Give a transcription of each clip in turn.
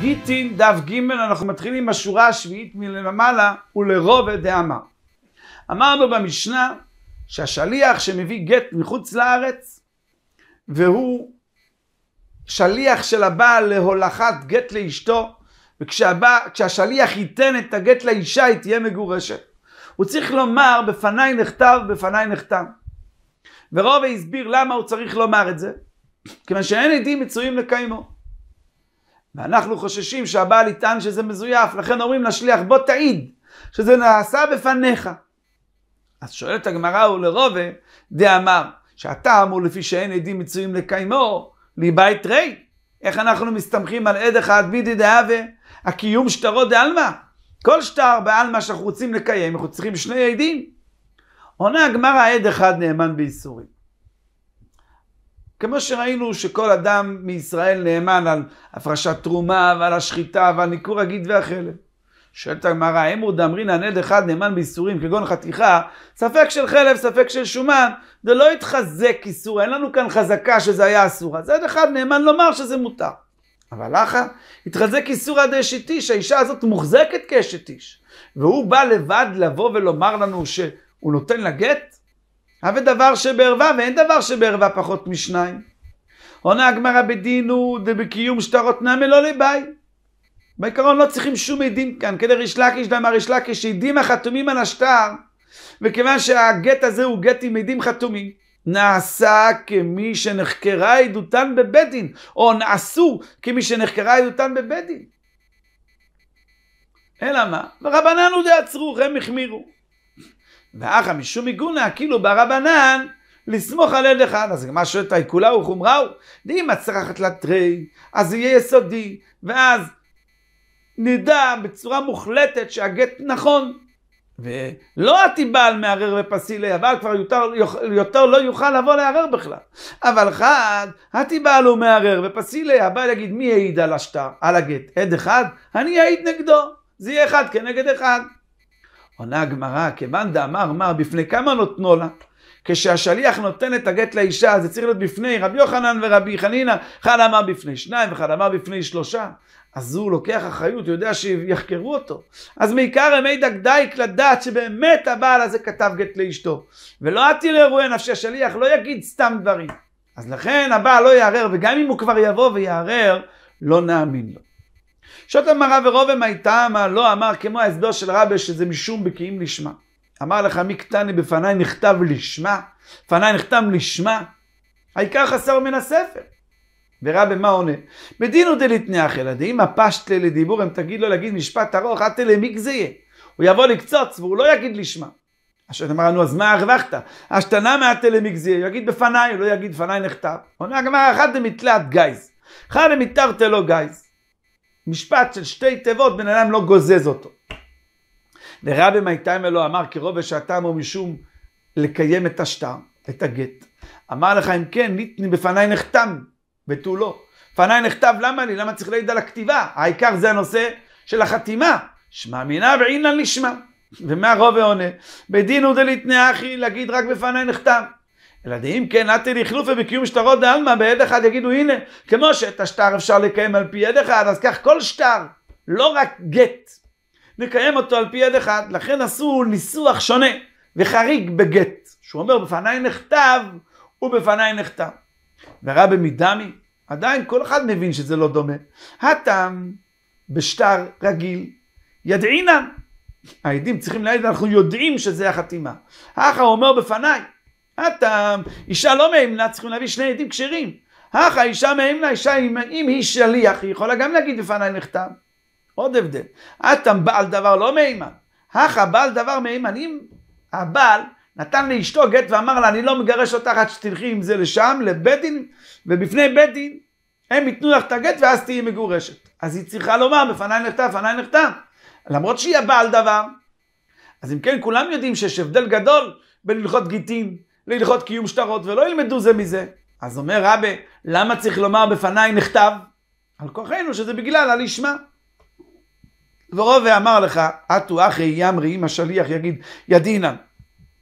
גיטין דף ג' אנחנו מתחילים עם השורה השביעית מלמעלה ולרובד דאמר. אמרנו במשנה שהשליח שמביא גט מחוץ לארץ והוא שליח של הבעל להולכת גט לאשתו וכשהשליח ייתן את הגט לאישה היא תהיה מגורשת. הוא צריך לומר בפניי נכתב בפניי נחתם. ורובי הסביר למה הוא צריך לומר את זה כיוון שאין עדים מצויים לקיימו. ואנחנו חוששים שהבעל יטען שזה מזויף, לכן אומרים לשליח בוא תעיד שזה נעשה בפניך. אז שואלת הגמרא ולרובה דאמר שאתה אמור לפי שאין עדים מצויים לקיימו ליבאי תרי. איך אנחנו מסתמכים על עד אחד בידי דהווה הקיום שטרו דעלמא? כל שטר בעלמא שאנחנו רוצים לקיים אנחנו צריכים שני עדים. עונה הגמרא עד אחד נאמן בייסורים. כמו שראינו שכל אדם מישראל נאמן על הפרשת תרומה ועל השחיטה ועל ניכור הגיד והחלב. שואלת הגמרא, אמור דאמרינא נד אחד נאמן בייסורים כגון חתיכה, ספק של חלב, ספק של שומן, זה לא התחזק איסור, אין לנו כאן חזקה שזה היה אסור, אז עד אחד נאמן לומר שזה מותר. אבל לך, התחזק איסור עד אשת איש, האישה הזאת מוחזקת כאשת איש, והוא בא לבד לבוא ולומר לנו שהוא נותן לה גט? הווה דבר שבערווה ואין דבר שבערווה פחות משניים. עונה הגמרא בדין הוא דבקיום שטרות נמי לא לביי. בעיקרון לא צריכים שום עדים כאן, כדי ריש לקיש דאמר ריש לקיש עדים החתומים על השטר, וכיוון שהגט הזה הוא גט עם עדים חתומים, נעשה כמי שנחקרה עדותן בבית דין, או נעשו כמי שנחקרה עדותן בבית דין. אלא מה? ורבנן הוא דעצרו, הם החמירו. ואחא משום מיגונא כאילו ברבנן לסמוך על יד אחד. אז מה שואלת, כולה הוא חומראו? את צריכת לתרי, אז יהיה יסודי, ואז נדע בצורה מוחלטת שהגט נכון. ולא התיבל מערער ופסילי, אבל כבר יותר, יותר לא יוכל לבוא לערער בכלל. אבל חד, התיבל הוא מערער ופסילי, הבעל יגיד מי העיד על השטר, על הגט? עד אחד? אני אעיד נגדו. זה יהיה אחד כנגד אחד. עונה הגמרא, כיוון דאמר מר, בפני כמה נותנו לה? כשהשליח נותן את הגט לאישה, זה צריך להיות בפני רבי יוחנן ורבי חנינא, אחד אמר בפני שניים אחד אמר בפני שלושה. אז הוא לוקח אחריות, הוא יודע שיחקרו אותו. אז מעיקר ימי דקדייק לדעת שבאמת הבעל הזה כתב גט לאשתו. ולא אל אירועי נפשי השליח, לא יגיד סתם דברים. אז לכן הבעל לא יערער, וגם אם הוא כבר יבוא ויערער, לא נאמין לו. שעות המרה ורובם הייתה מה לא אמר, כמו ההסבר של רבי, שזה משום בקיאים לשמה. אמר לך, מי קטני בפניי נכתב לשמה, פניי נכתב לשמה, העיקר חסר מן הספר. ורבי מה עונה? בדינו דלתניח אלא דאם הפשטלה לדיבור, אם תגיד לו להגיד משפט ארוך, עתה למיק זה יהיה. הוא יבוא לקצוץ והוא לא יגיד לשמה. השם אמר לנו, אז מה הרווחת? השתנה מעתה למגזיר, יגיד בפניי, לא יגיד בפניי נכתב. עונה הגמרא, אחת דמתלת גייז, אחת דמיתרתלו לא גייז. משפט של שתי תיבות, בן אדם לא גוזז אותו. ורבי מייטיימה לא אמר כי רוב השעתם הוא משום לקיים את השטר, את הגט. אמר לך אם כן, ניתני בפניי נחתם, ותו לא. בפניי נכתב למה לי, למה צריך להעיד על הכתיבה? העיקר זה הנושא של החתימה. שמע מינה ועינן נשמע. ומה רוב ועונה? בדין הוא דליתנא אחי להגיד רק בפניי נחתם. אלא דאם כן, נתי לחילופה בקיום שטרות דעלמא, בעד אחד יגידו, הנה, כמו שאת השטר אפשר לקיים על פי עד אחד, אז כך כל שטר, לא רק גט, נקיים אותו על פי עד אחד, לכן עשו ניסוח שונה וחריג בגט, שהוא אומר, בפניי נכתב ובפניי נכתב. ורבי מדמי, עדיין כל אחד מבין שזה לא דומה. הטעם בשטר רגיל, ידעינן. העדים צריכים להעיד, אנחנו יודעים שזה החתימה. האחר אומר בפניי, הטעם, אישה לא מהימנה, צריכים להביא שני עדים כשרים. אך האישה מהימנה, אישה אם אם היא שליח, היא יכולה גם להגיד בפניי נחתם. עוד הבדל. הטעם בעל דבר לא מהימן. אך הבעל דבר מהימן. אם הבעל נתן לאשתו גט ואמר לה, אני לא מגרש אותך עד שתלכי עם זה לשם, לבית דין, ובפני בית דין, הם ייתנו לך את הגט ואז תהיי מגורשת. אז היא צריכה לומר, בפניי נחתם, בפניי נחתם. למרות שהיא הבעל דבר. אז אם כן, כולם יודעים שיש הבדל גדול בין הלכות גיטין להלכות קיום שטרות ולא ילמדו זה מזה. אז אומר רבי, למה צריך לומר בפניי נכתב? על כוחנו שזה בגלל הלשמה. ישמע. אמר לך, אטו אחי ימרי, אם השליח יגיד ידינן,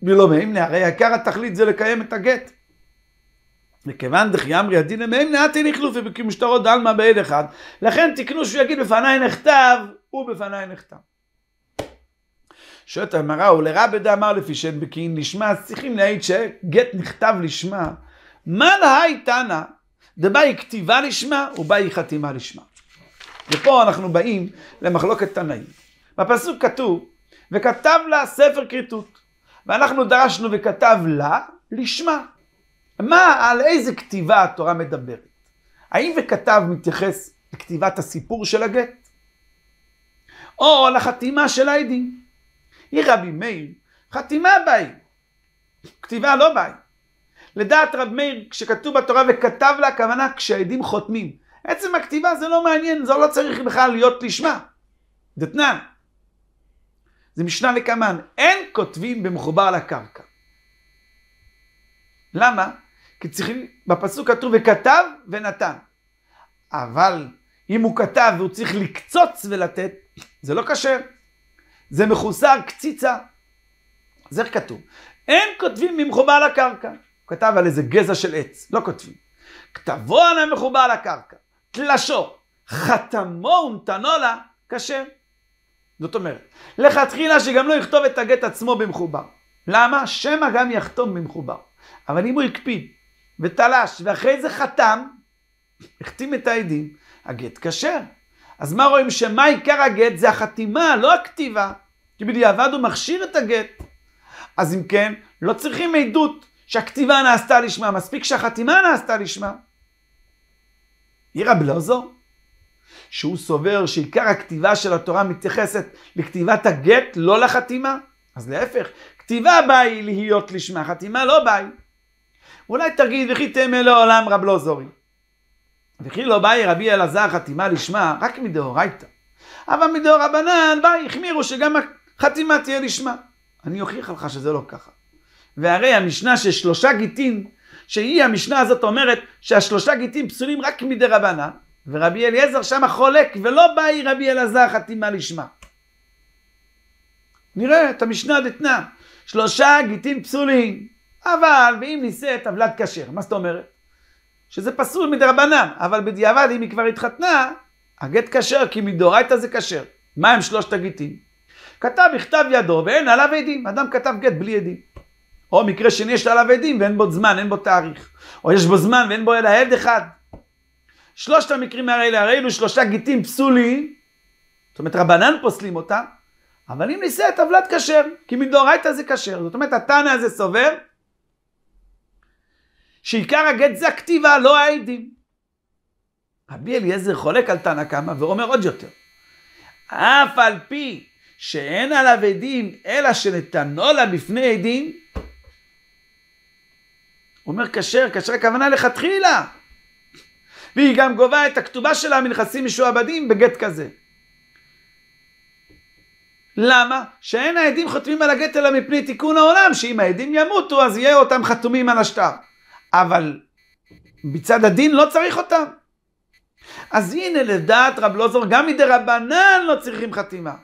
מלא מימנה, הרי עיקר התכלית זה לקיים את הגט. וכיוון דכי דחיימרי ידינן מימנה, אתי נכלופי בקיום שטרות דלמא בעד אחד. לכן תקנו שהוא יגיד בפניי נכתב, ובפניי נכתב. שואלת המראה, ולרבי דאמר לפי שן בקין, לשמה, אז צריכים להעיד שגט נכתב לשמה. מה להי תנא, דבאי כתיבה לשמה ובאי חתימה לשמה. ופה אנחנו באים למחלוקת תנאים. בפסוק כתוב, וכתב לה ספר כריתות. ואנחנו דרשנו וכתב לה לשמה. מה, על איזה כתיבה התורה מדברת? האם וכתב מתייחס לכתיבת הסיפור של הגט? או לחתימה של העדים? היא רבי מאיר, חתימה באי, כתיבה לא באי. לדעת רב מאיר, כשכתוב בתורה וכתב לה הכוונה כשהעדים חותמים. עצם הכתיבה זה לא מעניין, זה לא צריך בכלל להיות לשמה. דתנן. זה משנה לקמן, אין כותבים במחובר לקרקע. למה? כי צריכים, בפסוק כתוב וכתב ונתן. אבל אם הוא כתב והוא צריך לקצוץ ולתת, זה לא כשר. זה מחוסר קציצה. אז איך כתוב? אין כותבים ממחובה על הקרקע. הוא כתב על איזה גזע של עץ, לא כותבים. כתבו על המחובה על הקרקע, תלשו, חתמו ונתנו לה, כשר. זאת אומרת, לכתחילה שגם לא יכתוב את הגט עצמו במחובר. למה? שמא גם יחתום במחובר. אבל אם הוא הקפיד ותלש ואחרי זה חתם, החתים את העדים, הגט כשר. אז מה רואים? שמה עיקר הגט? זה החתימה, לא הכתיבה. כי בדיעבד הוא מכשיר את הגט. אז אם כן, לא צריכים עדות שהכתיבה נעשתה לשמה, מספיק שהחתימה נעשתה לשמה. ירב לוזו, שהוא סובר שעיקר הכתיבה של התורה מתייחסת לכתיבת הגט, לא לחתימה, אז להפך, כתיבה באה היא להיות לשמה, חתימה לא באה היא. אולי תגיד, וכי תאמה לעולם רב לא זורי. וכי לא באי רבי אלעזר חתימה לשמה, רק מדאורייתא. אבל מדאורבנן באי, החמירו שגם החתימה תהיה לשמה. אני אוכיח לך שזה לא ככה. והרי המשנה של שלושה גיטין, שהיא המשנה הזאת אומרת שהשלושה גיטין פסולים רק מדרבנן, ורבי אליעזר שם חולק, ולא באי רבי אלעזר חתימה לשמה. נראה את המשנה דתנא, שלושה גיטין פסולים, אבל ואם נישא טבלת כשר, מה זאת אומרת? שזה פסול מדרבנן, אבל בדיעבד אם היא כבר התחתנה, הגט כשר, כי מדאורייתא זה כשר. מה הם שלושת הגיטים? כתב בכתב ידו ואין עליו עדים, אדם כתב גט בלי עדים. או מקרה שני יש עליו עדים ואין בו זמן, אין בו תאריך. או יש בו זמן ואין בו אלא עד אחד. שלושת המקרים האלה, הרי אלו שלושה גיטים פסולים, זאת אומרת רבנן פוסלים אותם, אבל אם נישא את טבלת כשר, כי מדאורייתא זה כשר. זאת אומרת התנא הזה סובר שעיקר הגט זה הכתיבה, לא העדים. רבי אליעזר חולק על תנא קמא ואומר עוד יותר. אף על פי שאין עליו עדים, אלא שנתנו לה בפני עדים, הוא אומר כשר, כשר הכוונה לכתחילה. והיא גם גובה את הכתובה שלה מנכסים משועבדים בגט כזה. למה? שאין העדים חותמים על הגט אלא מפני תיקון העולם, שאם העדים ימותו אז יהיה אותם חתומים על השטר. אבל מצד הדין לא צריך אותם. אז הנה, לדעת רב לוזור, גם מדי רבנן לא צריכים חתימה.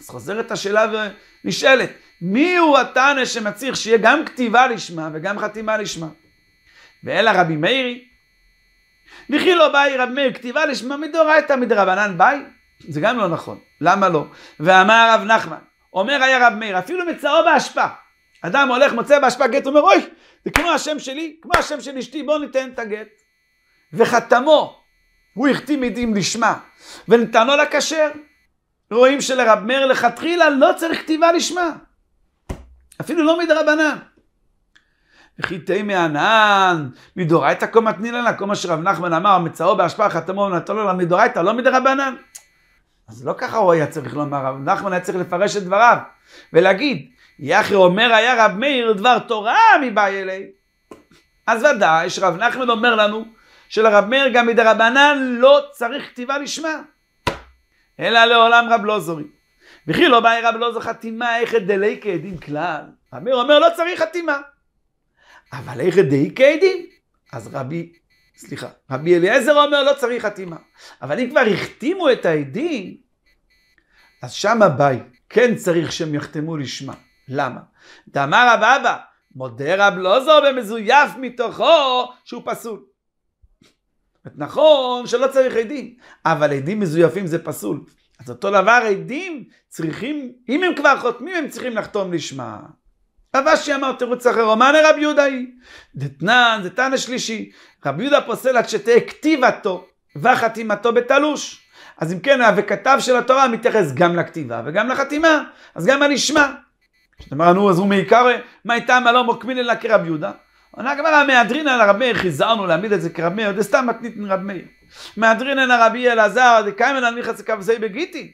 אז חוזרת השאלה ונשאלת, מי הוא התנא שמצריך שיהיה גם כתיבה לשמה וגם חתימה לשמה? ואלא רבי מאירי, וכי לא באי רבי מאיר כתיבה לשמה מדאורייתא מדי רבנן באי? זה גם לא נכון, למה לא? ואמר רב נחמן, אומר היה רב מאיר, אפילו מצאו באשפה. אדם הולך, מוצא באשפה גט, אומר, אוי, זה כמו השם שלי, כמו השם של אשתי, בוא ניתן את הגט. וחתמו, הוא החתים עדים לשמה, ונתנו לה כשר. רואים שלרב מאיר לכתחילה לא צריך כתיבה לשמה. אפילו לא מדרבנן. וכי תהי מענן, מדורייתא קומא תני לנה, כל שרב נחמן אמר, מצאו באשפה חתמו ונתנו לו מדורייתא, לא מדרבנן. אז לא ככה הוא היה צריך לומר, רב נחמן היה צריך לפרש את דבריו, ולהגיד יחי אומר היה רב מאיר דבר תורה מבאי אלי. אז ודאי שרב נחמן אומר לנו שלרב מאיר גם מדרבנן לא צריך כתיבה לשמה, אלא לעולם רב לא זורי. וכי לא באי רב לא זו חתימה איכא דלי כעדים כלל. רב מאיר אומר לא צריך חתימה. אבל איכא דלי כעדים? אז רבי, סליחה, רבי אליעזר אומר לא צריך חתימה. אבל אם כבר החתימו את העדים, אז שם הבית כן צריך שהם יחתמו לשמה. למה? דאמר רב אבא, מודה רב לא זו במזויף מתוכו שהוא פסול. נכון שלא צריך עדים, אבל עדים מזויפים זה פסול. אז אותו דבר עדים צריכים, אם הם כבר חותמים הם צריכים לחתום לשמה. רב אשי אמר תירוץ אחר, אומנה רב יהודה היא, דתנן, זה השלישי, רב יהודה פוסל עד שתהיה כתיבתו וחתימתו בתלוש. אז אם כן, וכתב של התורה מתייחס גם לכתיבה וגם לחתימה, אז גם הנשמע. זאת אומרת, נו, אז הוא מעיקר, מה הייתה מלא מוקמין אלא כרב יהודה? עונה הגמרא, מהדרינן הרב מאיר, חיזרנו להעמיד את זה כרב מאיר, זה סתם מתנית מרב מאיר. אל הרבי אלעזר, דקיימן הנלחץ זה בגיטי.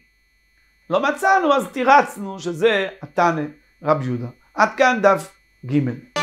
לא מצאנו, אז תירצנו שזה התנא רב יהודה. עד כאן דף ג'.